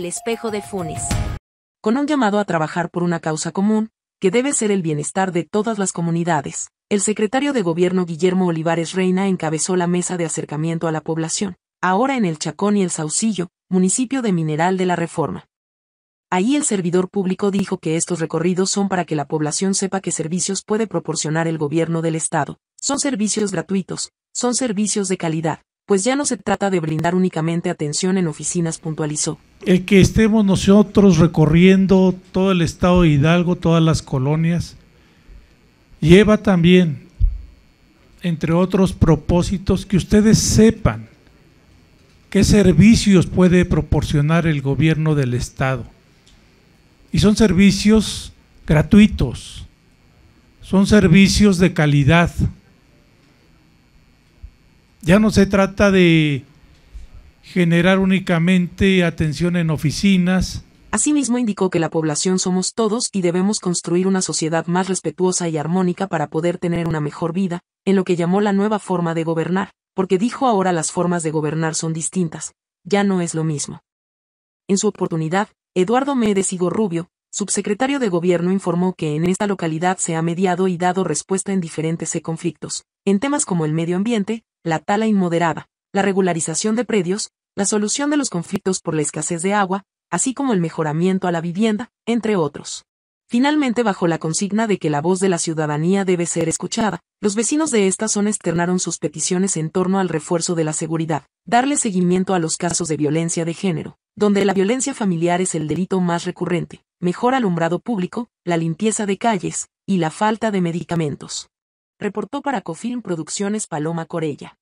El espejo de Funes. Con un llamado a trabajar por una causa común, que debe ser el bienestar de todas las comunidades, el secretario de Gobierno Guillermo Olivares Reina encabezó la mesa de acercamiento a la población, ahora en el Chacón y el Saucillo, municipio de Mineral de la Reforma. Ahí el servidor público dijo que estos recorridos son para que la población sepa qué servicios puede proporcionar el gobierno del Estado. Son servicios gratuitos, son servicios de calidad, pues ya no se trata de brindar únicamente atención en oficinas, puntualizó. El que estemos nosotros recorriendo todo el estado de Hidalgo, todas las colonias, lleva también, entre otros propósitos, que ustedes sepan qué servicios puede proporcionar el gobierno del estado. Y son servicios gratuitos, son servicios de calidad ya no se trata de generar únicamente atención en oficinas. Asimismo indicó que la población somos todos y debemos construir una sociedad más respetuosa y armónica para poder tener una mejor vida, en lo que llamó la nueva forma de gobernar, porque dijo ahora las formas de gobernar son distintas, ya no es lo mismo. En su oportunidad, Eduardo Médez y Rubio, subsecretario de Gobierno informó que en esta localidad se ha mediado y dado respuesta en diferentes conflictos, en temas como el medio ambiente, la tala inmoderada, la regularización de predios, la solución de los conflictos por la escasez de agua, así como el mejoramiento a la vivienda, entre otros. Finalmente, bajo la consigna de que la voz de la ciudadanía debe ser escuchada, los vecinos de esta zona externaron sus peticiones en torno al refuerzo de la seguridad, darle seguimiento a los casos de violencia de género, donde la violencia familiar es el delito más recurrente, mejor alumbrado público, la limpieza de calles, y la falta de medicamentos reportó para Cofilm Producciones Paloma Corella.